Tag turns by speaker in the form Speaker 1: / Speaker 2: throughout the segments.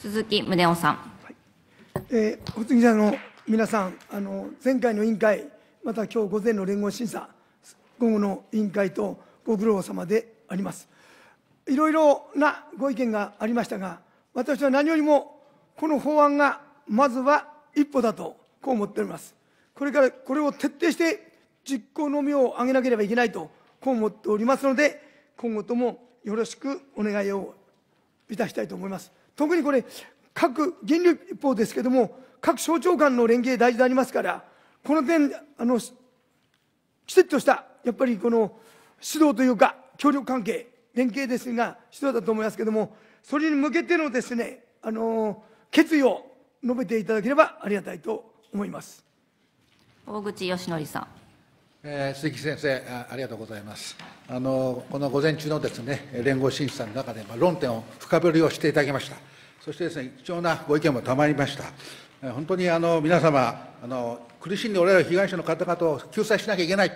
Speaker 1: 鈴木宗男さん。
Speaker 2: えー、発議者の皆さん、あの前回の委員会、また今日午前の連合審査、午後の委員会とご苦労様であります。いろいろなご意見がありましたが、私は何よりもこの法案がまずは一歩だと、こう思っております。これからこれを徹底して実行のみを上げなければいけないと、こう思っておりますので、今後ともよろしくお願いをいたしたいと思います。特にこれ、各原理立法ですけども、各省庁間の連携大事でありますから、この点、あの、きちっとした、やっぱりこの指導というか、協力関係、連携ですが、指導だと思いますけども、それに向けてのですね、あの、決意を述べていただければありがたいと思います。大口義則さん。
Speaker 3: えー、鈴木先生あ、りがとうございます。あのこの午前中のです、ね、連合審査の中で、まあ、論点を深掘りをしていただきました。そしてです、ね、貴重なご意見も賜りました。本当にあの皆様あの、苦しんでおられる被害者の方々を救済しなきゃいけない、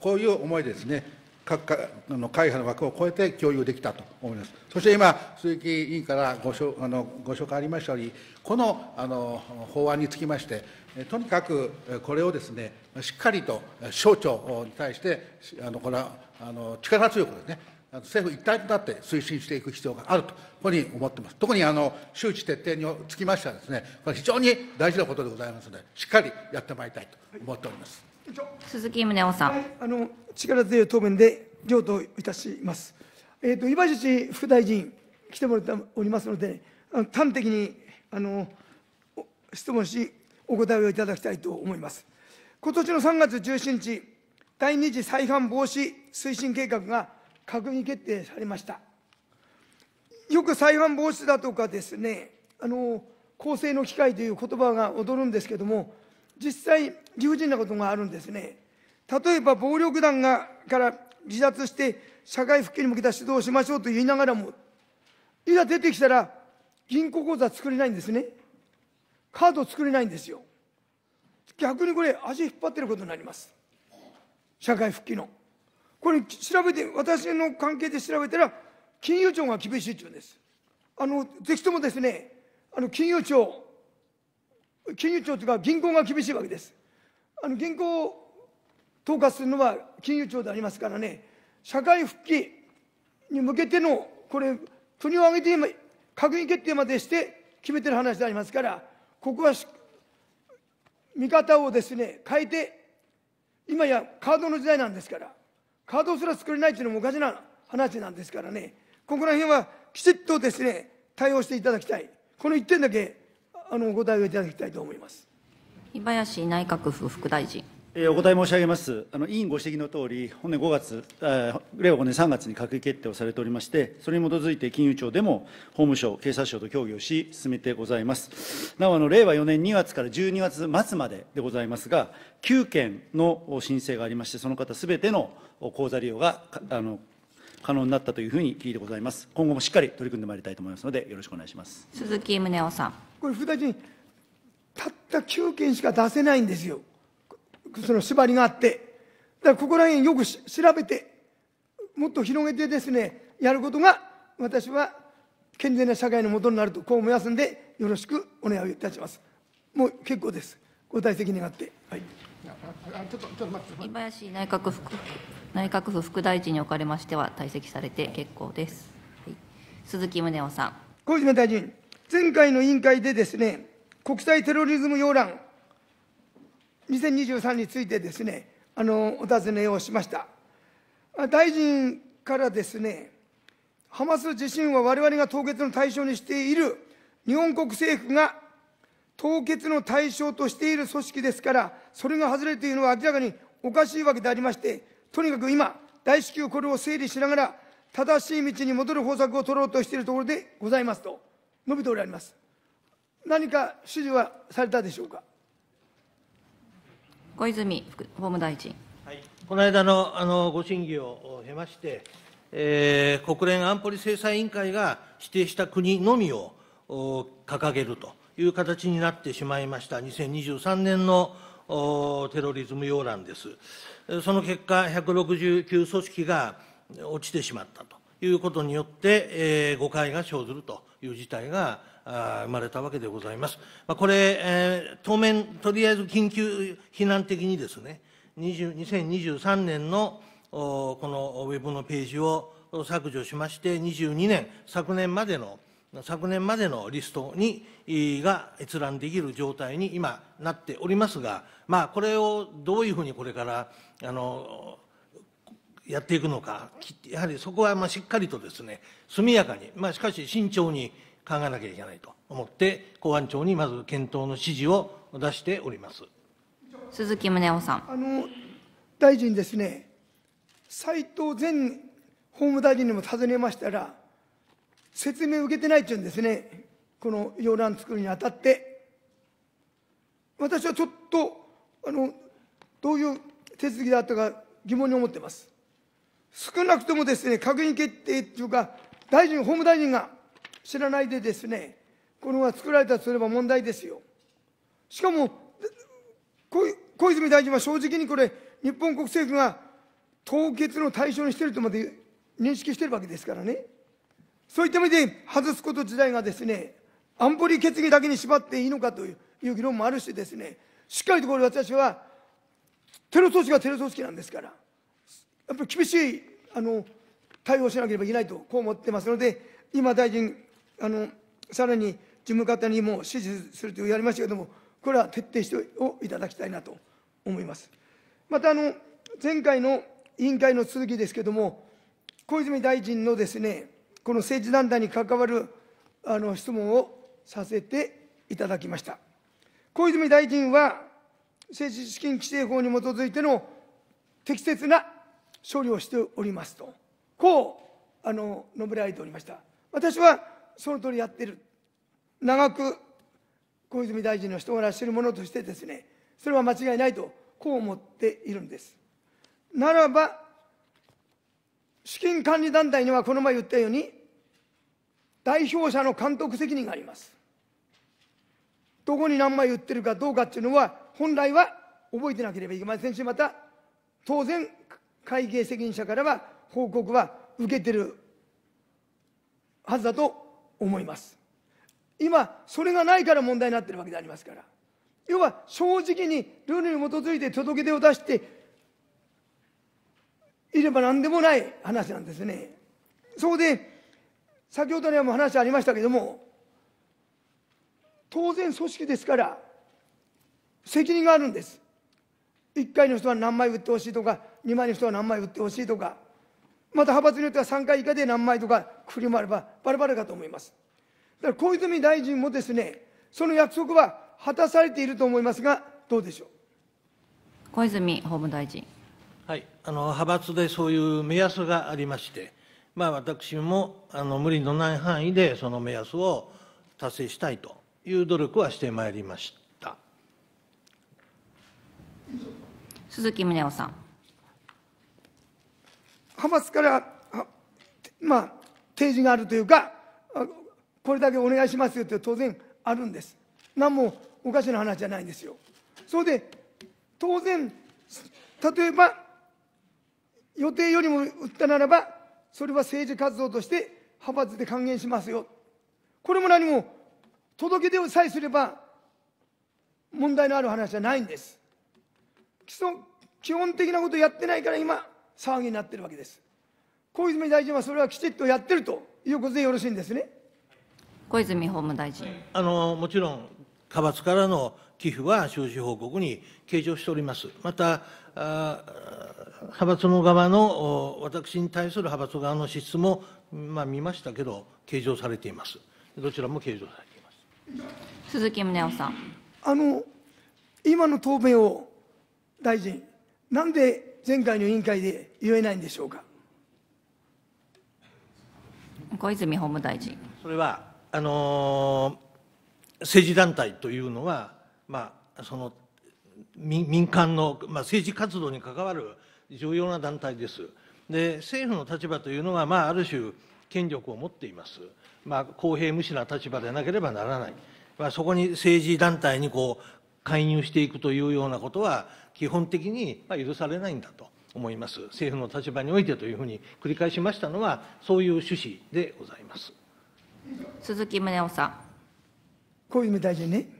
Speaker 3: こういう思いですね、各あの会派の枠を超えて共有できたと思います。そして今、鈴木委員からごしょあのご紹介ありましたように、このあの法案につきまして、とにかくこれをですね、しっかりと省庁に対して、あのこれはあの力強くですね、政府一体となって推進していく必要があると、ここうに思っています。特にあの周知徹底につきましてはですね、これ非常に大事なことでございますので、しっかりやってまいりたいと思っております。はい
Speaker 2: 鈴木宗男さん、はい、あの力強い答弁で了といたします。えっ、ー、と岩口副大臣来てもらっておりますので、あの端的にあの質問しお答えをいただきたいと思います。今年の3月17日、第2次再犯防止推進計画が閣議決定されました。よく再犯防止だとかですね、あの更生の機会という言葉が踊るんですけれども、実際、理不尽なことがあるんですね。例えば、暴力団がから離脱して、社会復帰に向けた指導をしましょうと言いながらも、いざ出てきたら、銀行口座作れないんですね。カード作れないんですよ。逆にこれ、足引っ張ってることになります。社会復帰の。これ、調べて、私の関係で調べたら、金融庁が厳しいっていうんです。あの、ぜひともですね、あの金融庁、金融庁というか銀行が厳しいわけです。あの銀行を統括するのは金融庁でありますからね、社会復帰に向けての、これ、国を挙げて今、閣議決定までして決めてる話でありますから、ここは見方をですね、変えて、今やカードの時代なんですから、カードすら作れないというのもおかしな話なんですからね、ここら辺はきちっとですね、対応していただきたい。この1点だけあのお答えをいただきたいと思います。
Speaker 1: 日林内閣府副大臣。
Speaker 3: えお答え申し上げます。あの委員ご指摘のとおり、本年5月、え令和5年3月に閣議決定をされておりまして、それに基づいて金融庁でも法務省、警察庁と協議をし、進めてございます。なお、あの令和4年2月から12月末まででございますが、9件の申請がありまして、その方すべての口座利用があの可能になったというふうに聞いてございます。今後もしっかり取り組んでまいりた
Speaker 1: いと思いますので、よろしくお願いします。
Speaker 2: 鈴木宗男さん。これ、副大臣、たった九件しか出せないんですよ。その縛りがあって。だから、ここら辺よく調べて、もっと広げてですね、やることが、私は健全な社会のもとになると、こう思いますんで、よろしくお願いいたします。もう結構です。ご退席願って。はい。
Speaker 1: ちょっと、ちょっと待って。林内閣副。内閣府副大臣におかれましては、退席されて結構です。はい、鈴木宗男
Speaker 2: さん。小泉大臣、前回の委員会でですね、国際テロリズム要覧2023についてですね、あのお尋ねをしました。大臣からですね、ハマス自身はわれわれが凍結の対象にしている日本国政府が凍結の対象としている組織ですから、それが外れているのは明らかにおかしいわけでありまして、とにかく今、大至急これを整理しながら、正しい道に戻る方策を取ろうとしているところでございますと述べております。何か指示はされたでしょうか。
Speaker 1: 小泉法務大臣。はい、この間のあの
Speaker 3: ご審議を経まして、えー、国連安保理制裁委員会が指定した国のみを掲げるという形になってしまいました2023年のテロリズム要覧です。その結果、169組織が落ちてしまったということによって、えー、誤解が生ずるという事態が生まれたわけでございます。まあ、これ、えー、当面、とりあえず緊急避難的にですね、2023年のこのウェブのページを削除しまして、22年、昨年までの昨年までのリストにが閲覧できる状態に今なっておりますが、まあ、これをどういうふうにこれからあのやっていくのか、やはりそこはまあしっかりとですね、速やかに、まあ、しかし慎重に考えなきゃいけないと思って、公安庁にまず検討の指示を出しております
Speaker 2: 鈴木宗男さん。あの大臣ですね、斉藤前法務大臣にも尋ねましたら、説明を受けてないっていうんですね、この洋蘭作るにあたって、私はちょっとあのどういう手続きだったか疑問に思ってます。少なくともですね、閣議決定っていうか、大臣、法務大臣が知らないでですね、このが作られたとすれば問題ですよ。しかも、小泉大臣は正直にこれ、日本国政府が凍結の対象にしているとまで認識しているわけですからね。そういった意味で外すこと自体がですね、安保理決議だけに縛っていいのかという議論もあるしですね、しっかりとこれ私は、テロ組織がテロ組織なんですから、やっぱり厳しいあの対応しなければいけないと、こう思ってますので、今、大臣あの、さらに事務方にも指示するとやりましたけれども、これは徹底してをいただきたいなと思います。またあの前回の委員会の続きですけれども、小泉大臣のですねこの政治団体に関わるあの質問をさせていただきました。小泉大臣は、政治資金規正法に基づいての適切な処理をしておりますと、こうあの述べられておりました。私はその通りやってる。長く小泉大臣の人柄しているものとしてですね、それは間違いないと、こう思っているんです。ならば、資金管理団体にはこの前言ったように、代表者の監督責任があります。どこに何枚売ってるかどうかっていうのは、本来は覚えてなければいけませんし、また、当然、会計責任者からは報告は受けてるはずだと思います。今、それがないから問題になってるわけでありますから。要は正直にルールに基づいて届け出を出していれば何でもない話なんですね。そこで先ほどにもう話ありましたけれども、当然組織ですから、責任があるんです。1回の人は何枚売ってほしいとか、2枚の人は何枚売ってほしいとか、また派閥によっては3回以下で何枚とか、振りあればばればれかと思います。だから小泉大臣もですね、その約束は果たされていると思いますが、どうでしょう。小泉法務大臣。
Speaker 3: はい、あの派閥でそういう目安がありまして、まあ、私もあの無理のない範囲でその目安を達成したいという努力はしてまいりました
Speaker 1: 鈴木宗男さん。
Speaker 2: ハマスからまあ、提示があるというか、これだけお願いしますよって当然あるんです。何もおかしな話じゃないんですよ。それで当然、例えば予定よりも売ったならば、それは政治活動として派閥で還元しますよ。これも何も届け出をさえすれば問題のある話じゃないんです。基礎基本的なことをやってないから今騒ぎになってるわけです。小泉大臣はそれはきちっとやってるということでよろしいんですね。小泉法務大臣。
Speaker 3: あのもちろん派閥からの寄付は収支報告に計上しております。また、派閥の側の、私に対する派閥側の支出も、まあ、見ましたけど、計上されています。
Speaker 1: どちらも計上されています。鈴木宗男さん。
Speaker 2: あの、今の答弁を、大臣、なんで前回の委員会で言えないんでしょうか。
Speaker 1: 小泉法務大臣。
Speaker 3: それは、あのー、政治団体というのは、まあ、その民間の、まあ、政治活動に関わる重要な団体です。で政府の立場というのは、まあ、ある種権力を持っています、まあ、公平無私な立場でなければならない、まあ、そこに政治団体にこう介入していくというようなことは基本的に許されないんだと思います政府の立場においてというふうに繰り返しましたのはそういう趣旨でございます
Speaker 2: 鈴木宗男さん。小泉大臣ね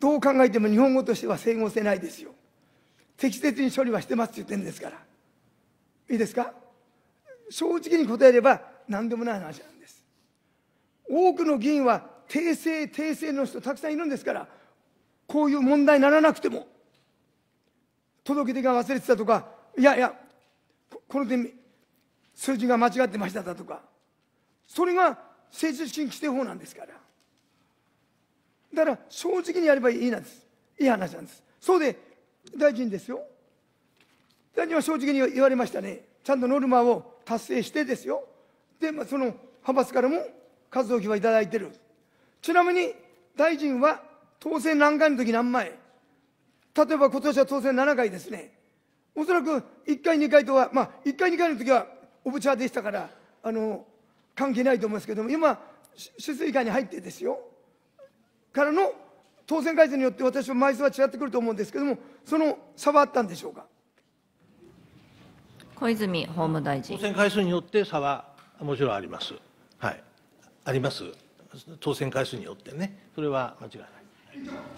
Speaker 2: どう考えても日本語としては整合性ないですよ。適切に処理はしてますって言ってるんですから。いいですか正直に答えれば何でもない話なんです。多くの議員は訂正、訂正の人たくさんいるんですから、こういう問題にならなくても、届け出が忘れてたとか、いやいや、この点、数字が間違ってましただとか、それが政治資金規正法なんですから。だから正直にやればいいなんですいい話なんですそうで大臣ですよ大臣は正直に言われましたねちゃんとノルマを達成してですよで、まあ、その派閥からも数置きはいただいてるちなみに大臣は当選何回の時何枚例えば今年は当選7回ですねおそらく1回2回とはまあ1回2回の時はおぶちゃでしたからあの関係ないと思いますけども今取水会に入ってですよからの当選改正によって私は枚数は違ってくると思うんですけれども、その差はあったんでしょうか
Speaker 1: 小泉法務大臣。当選
Speaker 3: 回数によって差はもちろんあります。はい、あります。当選回数によってね、それは間違いない。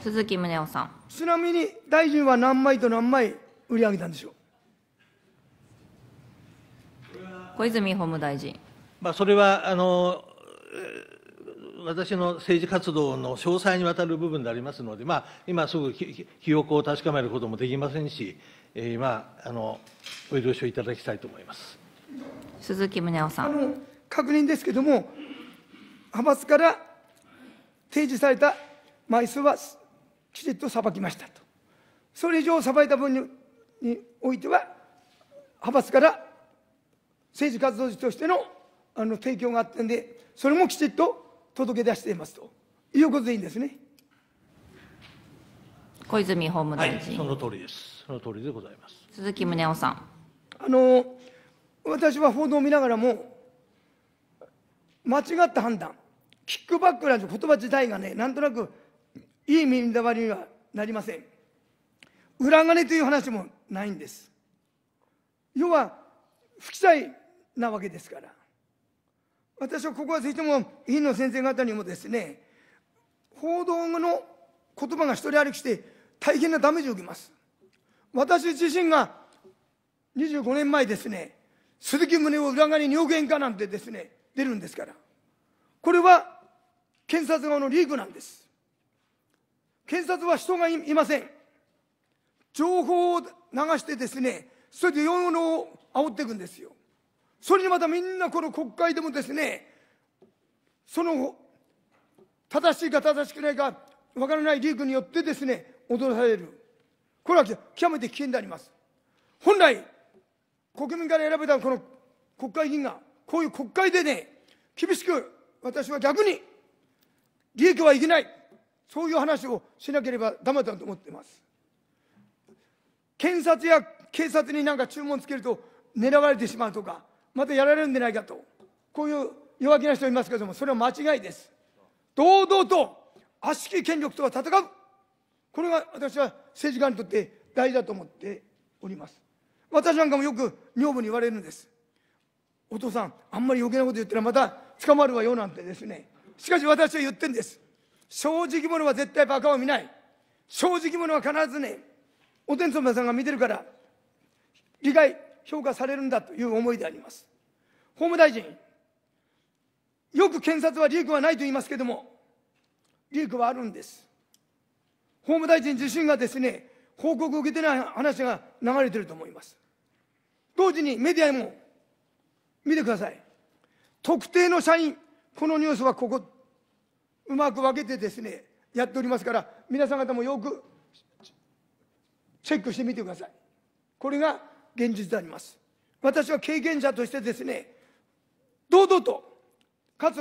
Speaker 2: 鈴木宗男さん。ちなみに大臣は何枚と何枚売り上げたんでしょう。小泉法
Speaker 1: 務大臣。
Speaker 3: まあ、それはあの私の政治活動の詳細にわたる部分でありますので、まあ、今すぐ記憶を確かめることもできませんし、えー、まあ、のご了承いただき
Speaker 1: たいと思います鈴木宗男さん
Speaker 2: あの。確認ですけれども、派閥から提示された枚数はきちっとさばきましたと、それ以上さばいた分においては、派閥から政治活動費としてのあの提供があったんで、それもきちっと届け出していますということでいいんですね。小泉法務大臣、はい、その
Speaker 3: 通りです。その通りでございます。
Speaker 2: 鈴木宗男さん。あの私は報道を見ながらも間違った判断、キックバックなんて言葉自体がね、なんとなくいい耳だばりにはなりません。裏金という話もないんです。要は不記載なわけですから。私はここはぜひとも委員の先生方にもですね、報道の言葉が一人歩きして大変なダメージを受けます。私自身が25年前ですね、鈴木宗を裏側に2億円かなんてですね、出るんですから。これは検察側のリークなんです。検察は人がいません。情報を流してですね、それで世論を煽っていくんですよ。それにまたみんなこの国会でもですね、その正しいか正しくないかわからないリークによってですね、踊らされる。これは極めて危険であります。本来、国民から選べたこの国会議員が、こういう国会でね、厳しく私は逆に、利益はいけない、そういう話をしなければだめだと思っています。検察や警察になんか注文つけると狙われてしまうとか、またやられるんじゃないかとこういう弱気な人いますけどもそれは間違いです堂々と悪しき権力とは戦うこれが私は政治家にとって大事だと思っております私なんかもよく女房に言われるんですお父さんあんまり余計なこと言ったらまた捕まるわよなんてですねしかし私は言ってんです正直者は絶対バカを見ない正直者は必ずねお天様さんが見てるから理解評価されるんだという思いであります。法務大臣、よく検察はリークはないと言いますけれども、リークはあるんです。法務大臣自身がですね、報告を受けてない話が流れてると思います。同時にメディアも見てください。特定の社員、このニュースはここ、うまく分けてですね、やっておりますから、皆さん方もよくチェックしてみてください。これが現実であります。私は経験者としてですね、堂々と、かつ、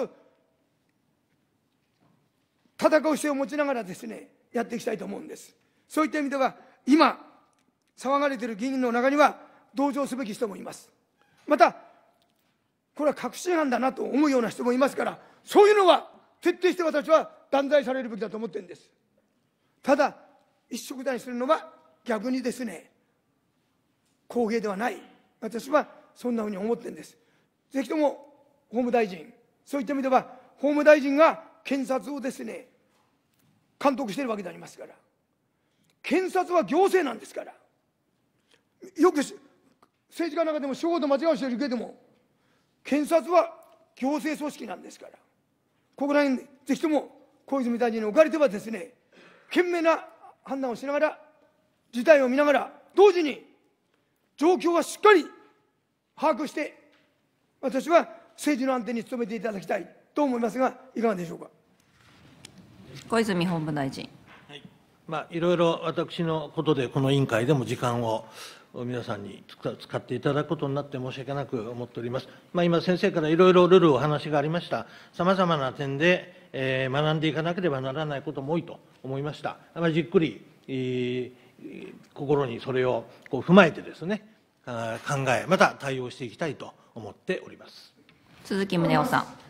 Speaker 2: 戦う姿勢を持ちながらですね、やっていきたいと思うんです。そういった意味では、今、騒がれている議員の中には、同情すべき人もいます。また、これは確信犯だなと思うような人もいますから、そういうのは徹底して私は断罪されるべきだと思ってるんです。ただ、一色だにするのは逆にですね、公平ではない、私はそんなふうに思ってるんです。ぜひとも法務大臣、そういった意味では、法務大臣が検察をですね、監督しているわけでありますから、検察は行政なんですから、よく政治家の中でも、司法と間違しているけれども、検察は行政組織なんですから、ここら辺、ぜひとも小泉大臣におかれてはですね、賢明な判断をしながら、事態を見ながら、同時に状況はしっかり把握して、私は政治の安定に努めていただきたいと思いますが、いかがでしょうか。小泉法務大臣。はい、
Speaker 3: まあ、いろいろ私のことで、この委員会でも時間を。皆さんに使っていただくことになって申し訳なく思っております。まあ、今、先生からいろいろルールお話がありました。さまざまな点で、えー、学んでいかなければならないことも多いと思いました。まあ、じっくり、えー心にそれをこう踏まえてですね考えまた対応していきたいと思っております
Speaker 1: 鈴木宗男さん